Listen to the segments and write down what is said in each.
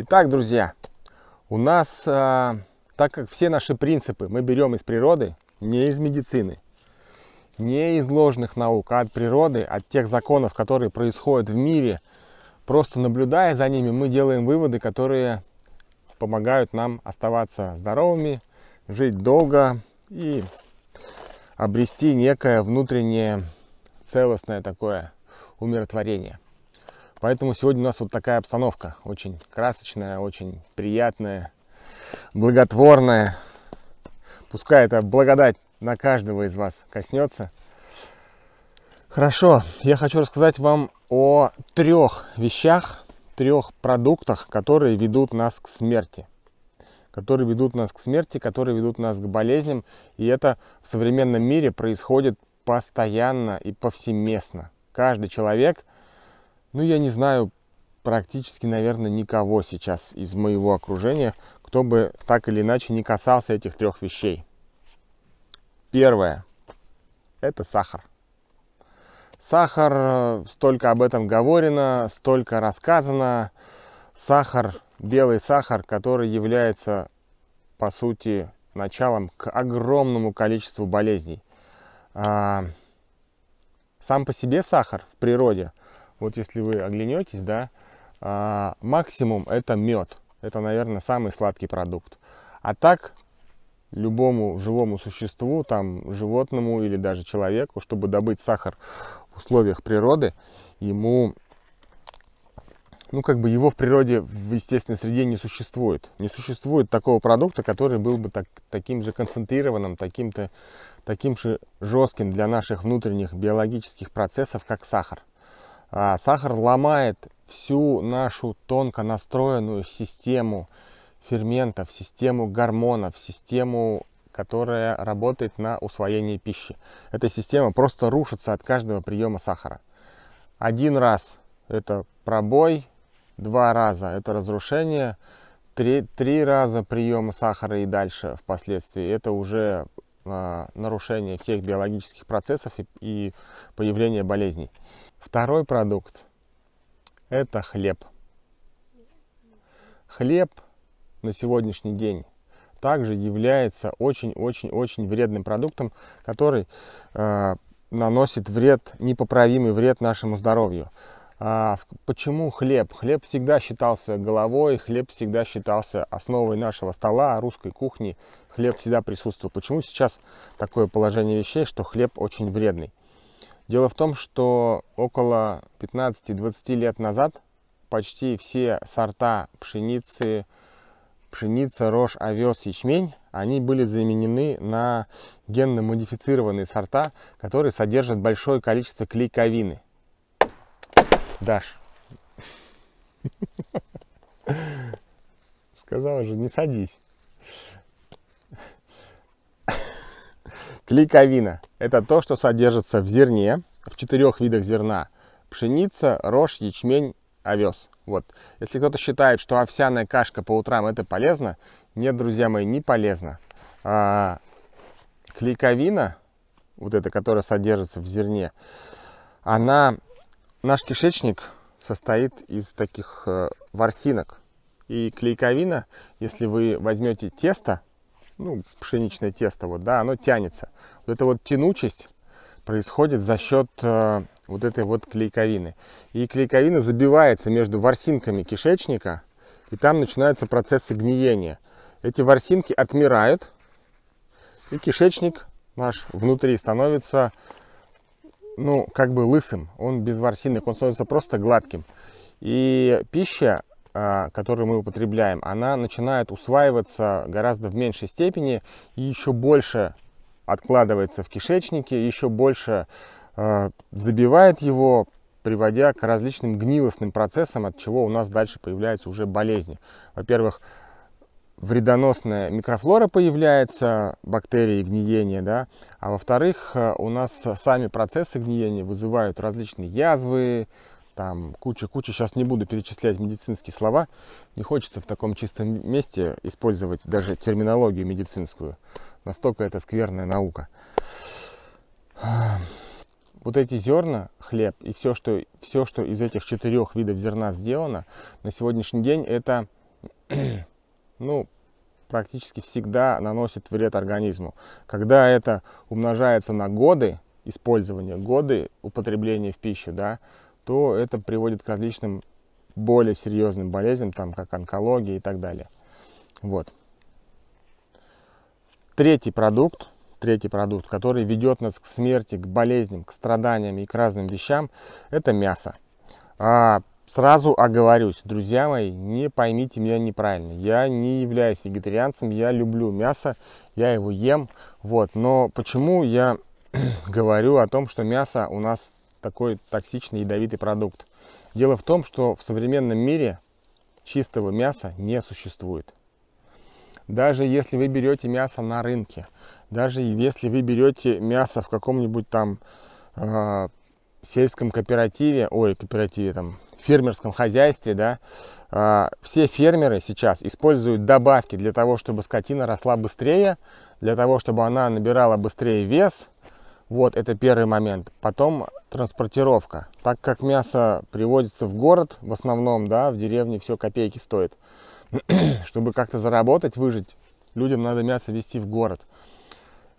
Итак, друзья, у нас, а, так как все наши принципы мы берем из природы, не из медицины, не из ложных наук, а от природы, от тех законов, которые происходят в мире, просто наблюдая за ними, мы делаем выводы, которые помогают нам оставаться здоровыми, жить долго и обрести некое внутреннее целостное такое умиротворение. Поэтому сегодня у нас вот такая обстановка. Очень красочная, очень приятная, благотворная. Пускай эта благодать на каждого из вас коснется. Хорошо, я хочу рассказать вам о трех вещах, трех продуктах, которые ведут нас к смерти. Которые ведут нас к смерти, которые ведут нас к болезням. И это в современном мире происходит постоянно и повсеместно. Каждый человек – ну, я не знаю практически, наверное, никого сейчас из моего окружения, кто бы так или иначе не касался этих трех вещей. Первое – это сахар. Сахар, э, столько об этом говорено, столько рассказано. Сахар, белый сахар, который является, по сути, началом к огромному количеству болезней. А, сам по себе сахар в природе – вот если вы оглянетесь, да, а, максимум это мед. Это, наверное, самый сладкий продукт. А так, любому живому существу, там, животному или даже человеку, чтобы добыть сахар в условиях природы, ему, ну, как бы его в природе, в естественной среде не существует. Не существует такого продукта, который был бы так, таким же концентрированным, таким-то, таким же жестким для наших внутренних биологических процессов, как сахар. А, сахар ломает всю нашу тонко настроенную систему ферментов, систему гормонов, систему, которая работает на усвоение пищи. Эта система просто рушится от каждого приема сахара. Один раз это пробой, два раза это разрушение, три, три раза приема сахара и дальше впоследствии это уже э, нарушение всех биологических процессов и, и появление болезней. Второй продукт – это хлеб. Хлеб на сегодняшний день также является очень-очень-очень вредным продуктом, который э, наносит вред, непоправимый вред нашему здоровью. А, почему хлеб? Хлеб всегда считался головой, хлеб всегда считался основой нашего стола, русской кухни. Хлеб всегда присутствовал. Почему сейчас такое положение вещей, что хлеб очень вредный? Дело в том, что около 15-20 лет назад почти все сорта пшеницы, пшеница, рожь, овес, ячмень, они были заменены на генно модифицированные сорта, которые содержат большое количество клейковины. Даш. Сказала же, не садись. Клейковина – это то, что содержится в зерне, в четырех видах зерна. Пшеница, рожь, ячмень, овес. Вот. Если кто-то считает, что овсяная кашка по утрам это полезно, нет, друзья мои, не полезно. А, клейковина, вот эта, которая содержится в зерне, она, наш кишечник состоит из таких э, ворсинок. И клейковина, если вы возьмете тесто, ну, пшеничное тесто, вот, да, оно тянется. Вот эта вот тянучесть происходит за счет э, вот этой вот клейковины. И клейковина забивается между ворсинками кишечника, и там начинаются процессы гниения. Эти ворсинки отмирают, и кишечник наш внутри становится, ну, как бы лысым. Он без ворсинок, он становится просто гладким. И пища а, которую мы употребляем, она начинает усваиваться гораздо в меньшей степени и еще больше откладывается в кишечнике, еще больше а, забивает его, приводя к различным гнилостным процессам, от чего у нас дальше появляются уже болезни. Во-первых, вредоносная микрофлора появляется, бактерии гниения, да, а во-вторых, э, у нас сами процессы гниения вызывают различные язвы, там куча-куча, сейчас не буду перечислять медицинские слова, не хочется в таком чистом месте использовать даже терминологию медицинскую, настолько это скверная наука. Вот эти зерна, хлеб и все, что, все, что из этих четырех видов зерна сделано, на сегодняшний день это, ну, практически всегда наносит вред организму. Когда это умножается на годы использования, годы употребления в пищу, да, то это приводит к различным более серьезным болезням, там, как онкология и так далее. Вот. Третий продукт, третий продукт, который ведет нас к смерти, к болезням, к страданиям и к разным вещам, это мясо. А, сразу оговорюсь, друзья мои, не поймите меня неправильно. Я не являюсь вегетарианцем, я люблю мясо, я его ем. Вот, но почему я говорю о том, что мясо у нас такой токсичный ядовитый продукт. Дело в том, что в современном мире чистого мяса не существует. Даже если вы берете мясо на рынке, даже если вы берете мясо в каком-нибудь там э, сельском кооперативе, ой, кооперативе там, фермерском хозяйстве, да, э, все фермеры сейчас используют добавки для того, чтобы скотина росла быстрее, для того, чтобы она набирала быстрее вес. Вот, это первый момент. Потом транспортировка. Так как мясо приводится в город, в основном, да, в деревне все копейки стоит. Чтобы как-то заработать, выжить, людям надо мясо везти в город.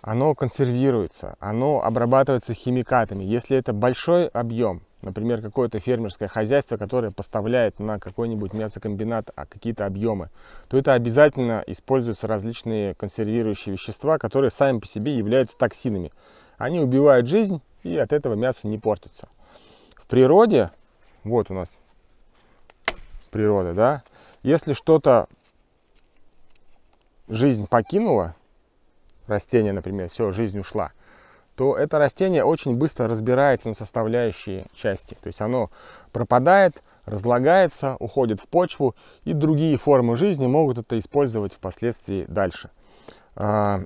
Оно консервируется, оно обрабатывается химикатами. Если это большой объем, например, какое-то фермерское хозяйство, которое поставляет на какой-нибудь мясокомбинат а какие-то объемы, то это обязательно используются различные консервирующие вещества, которые сами по себе являются токсинами. Они убивают жизнь, и от этого мясо не портится. В природе, вот у нас природа, да, если что-то жизнь покинула, растение, например, все, жизнь ушла, то это растение очень быстро разбирается на составляющие части. То есть оно пропадает, разлагается, уходит в почву, и другие формы жизни могут это использовать впоследствии дальше. А,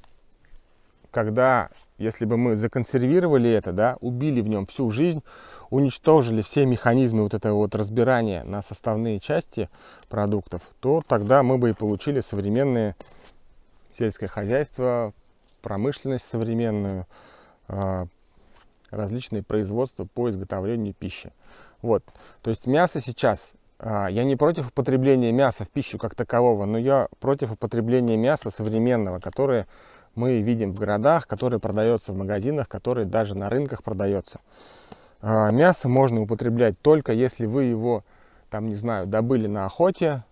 когда если бы мы законсервировали это, да, убили в нем всю жизнь, уничтожили все механизмы вот этого вот разбирания на составные части продуктов, то тогда мы бы и получили современное сельское хозяйство, промышленность современную, а, различные производства по изготовлению пищи. Вот. То есть мясо сейчас, а, я не против употребления мяса в пищу как такового, но я против употребления мяса современного, которое мы видим в городах, которые продается в магазинах, которые даже на рынках продается. А, мясо можно употреблять только если вы его, там, не знаю, добыли на охоте,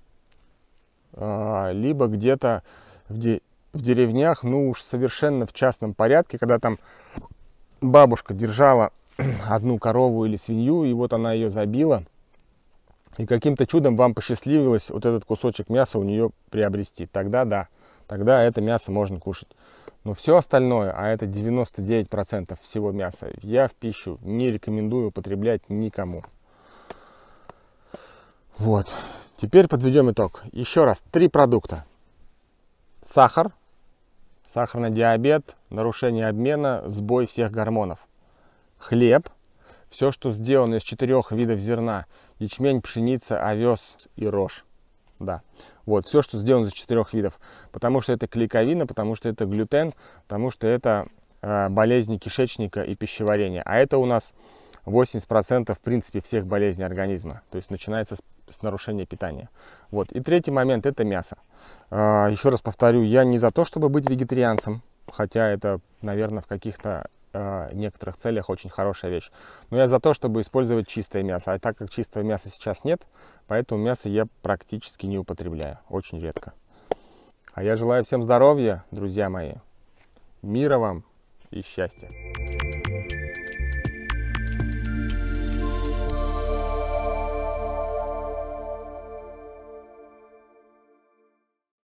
а, либо где-то в, де в деревнях, ну уж совершенно в частном порядке, когда там бабушка держала одну корову или свинью, и вот она ее забила, и каким-то чудом вам посчастливилось вот этот кусочек мяса у нее приобрести. Тогда да тогда это мясо можно кушать. Но все остальное, а это 99% всего мяса, я в пищу не рекомендую употреблять никому. Вот. Теперь подведем итог. Еще раз, три продукта. Сахар, сахарный диабет, нарушение обмена, сбой всех гормонов. Хлеб, все, что сделано из четырех видов зерна, ячмень, пшеница, овес и рожь да. Вот, все, что сделано из четырех видов. Потому что это клейковина, потому что это глютен, потому что это э, болезни кишечника и пищеварения. А это у нас 80% в принципе всех болезней организма. То есть начинается с, с нарушения питания. Вот. И третий момент – это мясо. Э, еще раз повторю, я не за то, чтобы быть вегетарианцем, хотя это, наверное, в каких-то Э, некоторых целях очень хорошая вещь. Но я за то, чтобы использовать чистое мясо. А так как чистого мяса сейчас нет, поэтому мясо я практически не употребляю. Очень редко. А я желаю всем здоровья, друзья мои. Мира вам и счастья.